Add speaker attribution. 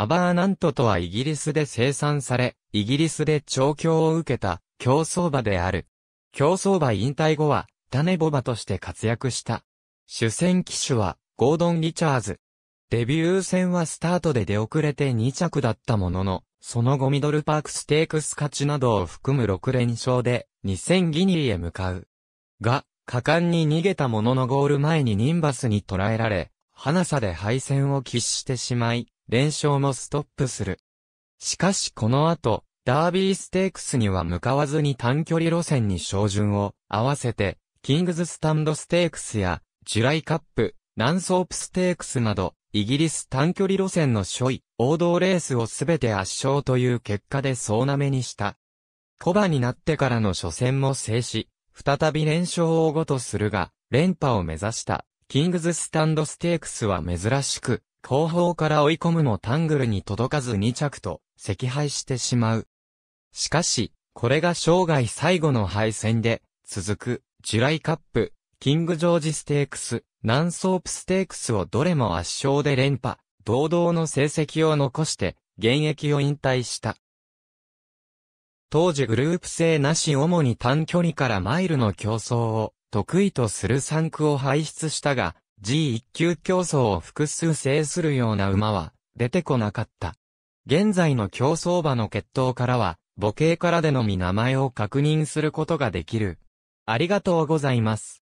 Speaker 1: アバーナントとはイギリスで生産され、イギリスで調教を受けた競走馬である。競走馬引退後は、種ボ馬として活躍した。主戦騎手は、ゴードン・リチャーズ。デビュー戦はスタートで出遅れて2着だったものの、その後ミドルパークステークス勝ちなどを含む6連勝で、2000ギニーへ向かう。が、果敢に逃げたもののゴール前にニンバスに捕らえられ、花さで敗戦を喫してしまい、連勝もストップする。しかしこの後、ダービーステークスには向かわずに短距離路線に照準を合わせて、キングズスタンドステークスや、ジュライカップ、ランソープステークスなど、イギリス短距離路線の初位、王道レースをすべて圧勝という結果で総なめにした。コバになってからの初戦も制し、再び連勝をごとするが、連覇を目指した、キングズスタンドステークスは珍しく、後方から追い込むもタングルに届かず2着と、惜敗してしまう。しかし、これが生涯最後の敗戦で、続く、ジュライカップ、キングジョージステークス、ナンソープステークスをどれも圧勝で連覇、堂々の成績を残して、現役を引退した。当時グループ制なし主に短距離からマイルの競争を得意とする3区を輩出したが、G1 級競争を複数制するような馬は出てこなかった。現在の競争馬の決闘からは、母系からでのみ名前を確認することができる。ありがとうございます。